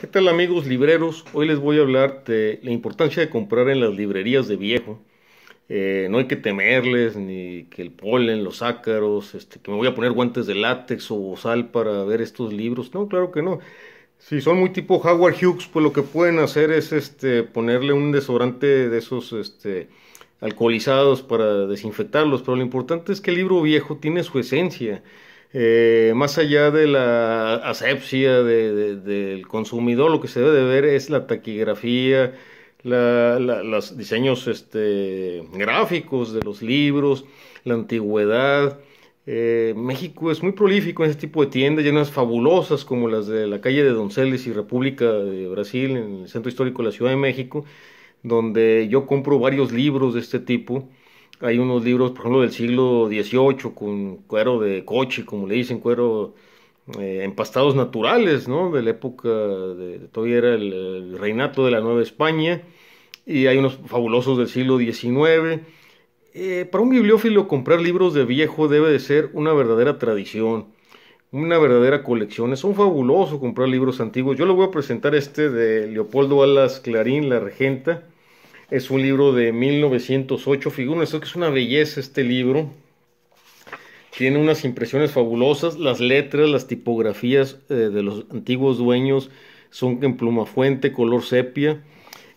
¿Qué tal amigos libreros? Hoy les voy a hablar de la importancia de comprar en las librerías de viejo. Eh, no hay que temerles ni que el polen, los ácaros, este, que me voy a poner guantes de látex o sal para ver estos libros. No, claro que no. Si son muy tipo Howard Hughes, pues lo que pueden hacer es este, ponerle un desodorante de esos este, alcoholizados para desinfectarlos. Pero lo importante es que el libro viejo tiene su esencia eh, más allá de la asepsia del consumidor, lo que se debe de ver es la taquigrafía, los diseños este, gráficos de los libros, la antigüedad. Eh, México es muy prolífico en este tipo de tiendas, llenas fabulosas como las de la calle de Donceles y República de Brasil, en el centro histórico de la Ciudad de México, donde yo compro varios libros de este tipo hay unos libros, por ejemplo, del siglo XVIII con cuero de coche, como le dicen, cuero eh, empastados naturales, ¿no? De la época, de, todavía era el, reinato de la Nueva España. Y hay unos fabulosos del siglo XIX. Eh, para un bibliófilo comprar libros de viejo debe de ser una verdadera tradición una verdadera colección. Es un fabuloso comprar libros antiguos. Yo le voy a presentar este de Leopoldo Alas Clarín, La Regenta. Es un libro de 1908. Figúrense que es una belleza este libro. Tiene unas impresiones fabulosas. Las letras, las tipografías eh, de los antiguos dueños son en pluma fuente, color sepia.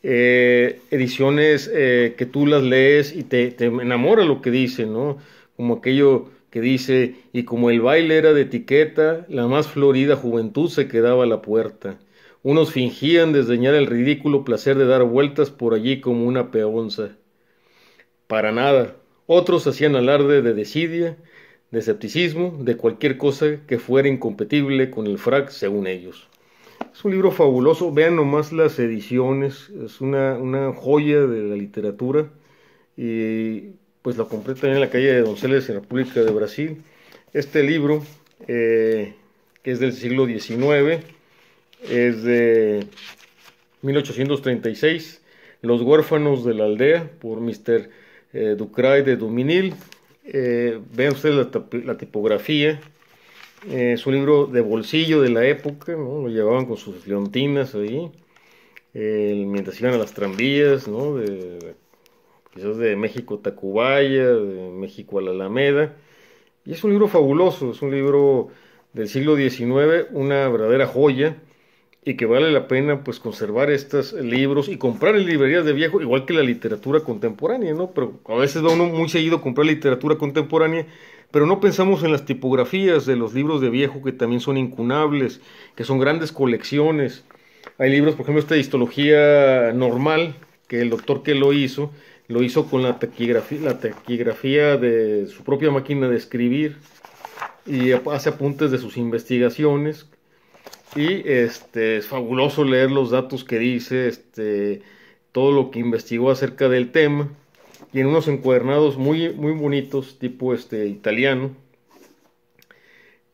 Eh, ediciones eh, que tú las lees y te, te enamora lo que dice, ¿no? Como aquello que dice, y como el baile era de etiqueta, la más florida juventud se quedaba a la puerta. Unos fingían desdeñar el ridículo placer de dar vueltas por allí como una peonza. Para nada. Otros hacían alarde de desidia, de escepticismo, de cualquier cosa que fuera incompatible con el frac, según ellos. Es un libro fabuloso, vean nomás las ediciones, es una, joya de la literatura y pues lo compré también en la calle de Donceles en la República de Brasil. Este libro, eh, que es del siglo XIX, es de 1836, Los huérfanos de la aldea, por Mr. Eh, Ducray de Dominil eh, vean ustedes la, tipografía, eh, es un libro de bolsillo de la época, lo llevaban con sus leontinas ahí, mientras iban a las tranvías, quizás de México Tacubaya, de México a la Alameda. Y es un libro fabuloso, es un libro del siglo XIX, una verdadera joya y que vale la pena pues conservar estos libros y comprar en librerías de viejo, igual que la literatura contemporánea, ¿no? Pero a veces va uno muy seguido a comprar literatura contemporánea, pero no pensamos en las tipografías de los libros de viejo que también son incunables, que son grandes colecciones. Hay libros, por ejemplo, esta histología normal, que el doctor que lo hizo, lo hizo con la taquigrafía, la taquigrafía de su propia máquina de escribir y hace apuntes de sus investigaciones y este, es fabuloso leer los datos que dice, este, todo lo que investigó acerca del tema. Y en unos encuadernados muy, muy bonitos, tipo este, italiano.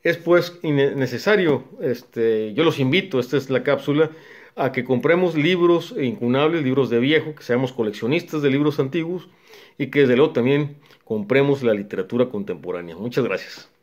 Es pues necesario, este, yo los invito, esta es la cápsula, a que compremos libros e incunables, libros de viejo, que seamos coleccionistas de libros antiguos y que desde luego también compremos la literatura contemporánea. Muchas gracias.